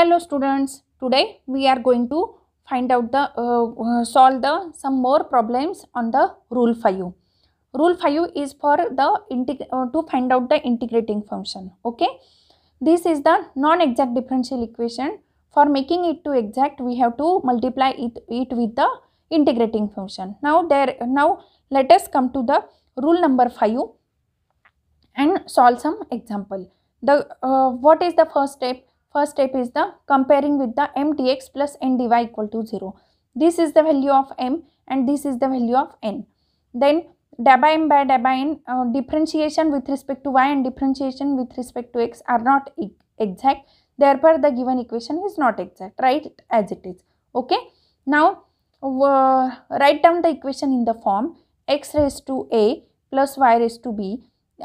hello students today we are going to find out the uh, uh, solve the some more problems on the rule 5 rule 5 is for the uh, to find out the integrating function okay this is the non-exact differential equation for making it to exact we have to multiply it, it with the integrating function now there now let us come to the rule number 5 and solve some example the uh, what is the first step First step is the comparing with the m dx plus n dy equal to 0. This is the value of m and this is the value of n. Then dab by m by by n uh, differentiation with respect to y and differentiation with respect to x are not e exact. Therefore, the given equation is not exact. right as it is. Okay. Now, uh, write down the equation in the form x raised to a plus y raised to b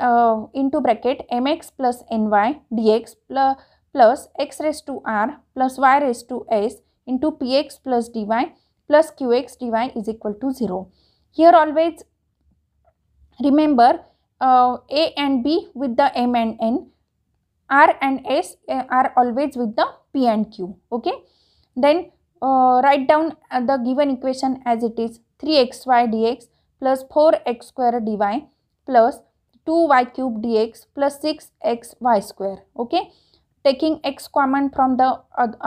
uh, into bracket mx plus ny dx plus plus x raised to r plus y raised to s into px plus dy plus qx dy is equal to 0. Here always remember uh, a and b with the m and n, r and s uh, are always with the p and q. Okay. Then uh, write down uh, the given equation as it is 3xy dx plus 4x square dy plus 2y cube dx plus 6xy square. Okay taking x common from the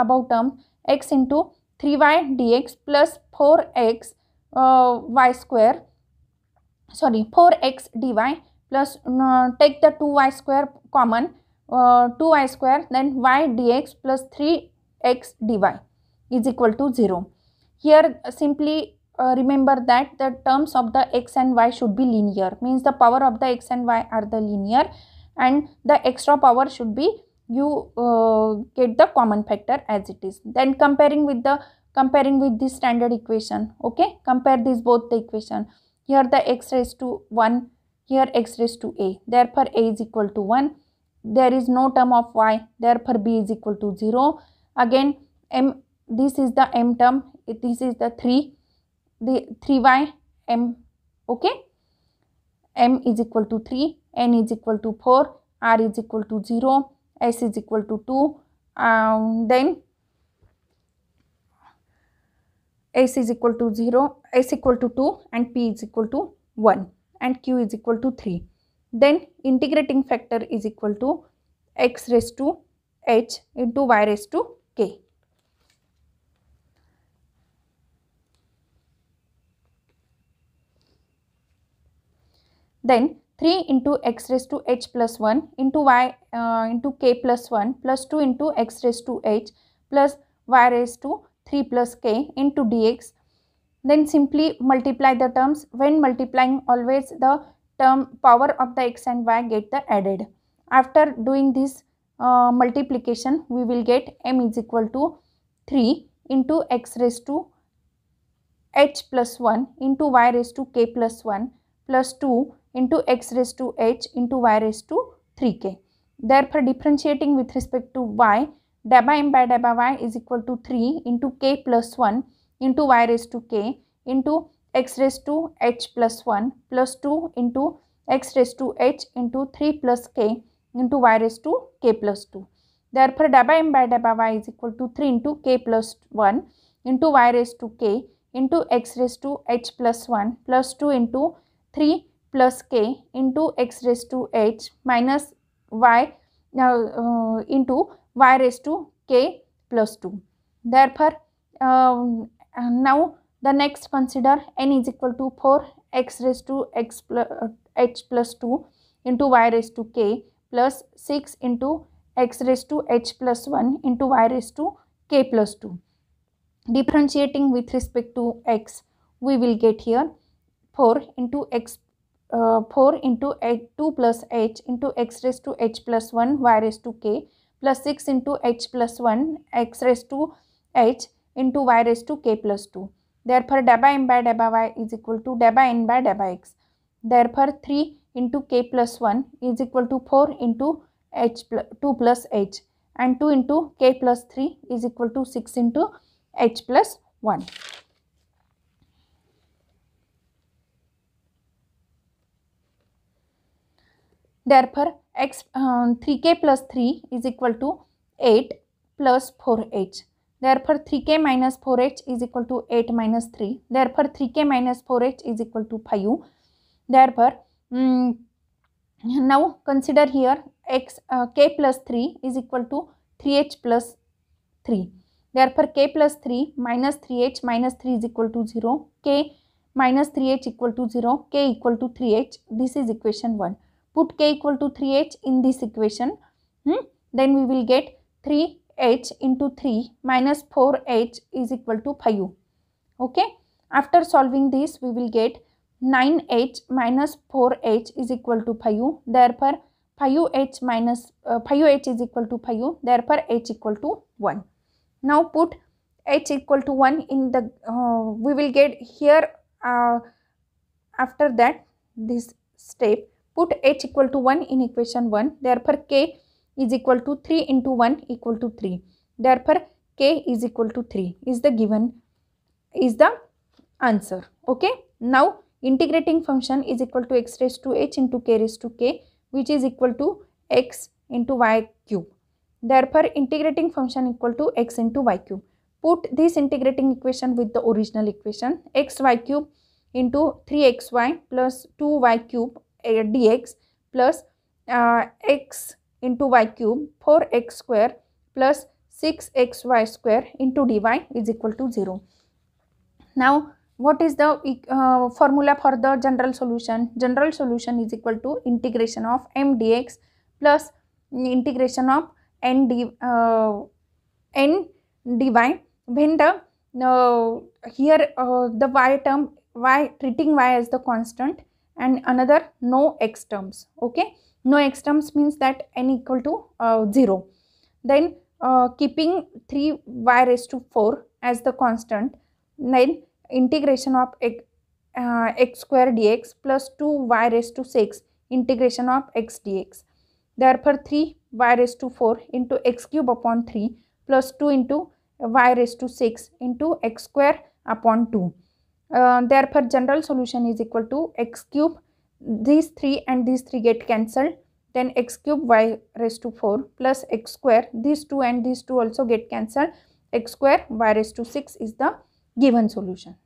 above term x into 3y dx plus 4x uh, y square sorry 4x dy plus uh, take the 2y square common uh, 2y square then y dx plus 3x dy is equal to 0. Here simply uh, remember that the terms of the x and y should be linear means the power of the x and y are the linear and the extra power should be you uh, get the common factor as it is then comparing with the comparing with the standard equation okay compare these both the equation here the x raised to 1 here x raised to a therefore a is equal to 1 there is no term of y therefore b is equal to 0 again m this is the m term this is the 3 the 3y m okay m is equal to 3 n is equal to 4 r is equal to 0 s is equal to 2 and um, then s is equal to 0 s equal to 2 and p is equal to 1 and q is equal to 3 then integrating factor is equal to x raised to h into y raised to k then 3 into x raised to h plus 1 into y uh, into k plus 1 plus 2 into x raised to h plus y raised to 3 plus k into dx. Then simply multiply the terms. When multiplying always the term power of the x and y get the added. After doing this uh, multiplication we will get m is equal to 3 into x raised to h plus 1 into y raised to k plus 1 plus 2 into x raised to h into y raised to 3k. Therefore, differentiating with respect to y, d by m by d by y is equal to 3 into k plus 1 into y raised to k into x raised to h plus 1 plus 2 into x raised to h into 3 plus k into y raised to k plus 2. Therefore, d by m by d by y is equal to 3 into k plus 1 into y raised to k into x raised to h plus 1 plus 2 into 3 plus k into x raised to h minus y uh, uh into y raised to k plus 2. Therefore, um, now the next consider n is equal to 4 x raised to x plus, uh, h plus 2 into y raised to k plus 6 into x raised to h plus 1 into y raised to k plus 2. Differentiating with respect to x, we will get here 4 into x uh, 4 into h 2 plus h into x raised to h plus 1 y raised to k plus 6 into h plus 1 x raised to h into y raised to k plus 2. Therefore, daba n by daba y is equal to daba n by x. Therefore, 3 into k plus 1 is equal to 4 into h plus 2 plus h and 2 into k plus 3 is equal to 6 into h plus 1. Therefore, x um, 3k plus 3 is equal to 8 plus 4h. Therefore, 3k minus 4h is equal to 8 minus 3. Therefore, 3k minus 4h is equal to 5. Therefore, um, now consider here x uh, k plus 3 is equal to 3h plus 3. Therefore, k plus 3 minus 3h minus 3 is equal to 0. k minus 3h equal to 0. k equal to 3h. This is equation 1 put k equal to 3h in this equation hmm? then we will get 3h into 3 minus 4h is equal to 5 okay after solving this we will get 9h minus 4h is equal to 5 therefore 5h minus uh, 5h is equal to 5 therefore h equal to 1 now put h equal to 1 in the uh, we will get here uh, after that this step Put h equal to 1 in equation 1. Therefore, k is equal to 3 into 1 equal to 3. Therefore, k is equal to 3 is the given, is the answer. Okay. Now, integrating function is equal to x raised to h into k raised to k which is equal to x into y cube. Therefore, integrating function equal to x into y cube. Put this integrating equation with the original equation xy cube into 3xy plus 2y cube dx plus uh, x into y cube 4x square plus 6xy square into dy is equal to 0. Now what is the uh, formula for the general solution? General solution is equal to integration of m dx plus integration of n, d, uh, n dy when the uh, here uh, the y term y treating y as the constant and another no x terms okay no x terms means that n equal to uh, 0 then uh, keeping 3 y raised to 4 as the constant then integration of x, uh, x square dx plus 2 y raised to 6 integration of x dx therefore 3 y raised to 4 into x cube upon 3 plus 2 into y raised to 6 into x square upon 2 uh, therefore general solution is equal to x cube these three and these three get cancelled then x cube y raised to 4 plus x square these two and these two also get cancelled x square y raised to 6 is the given solution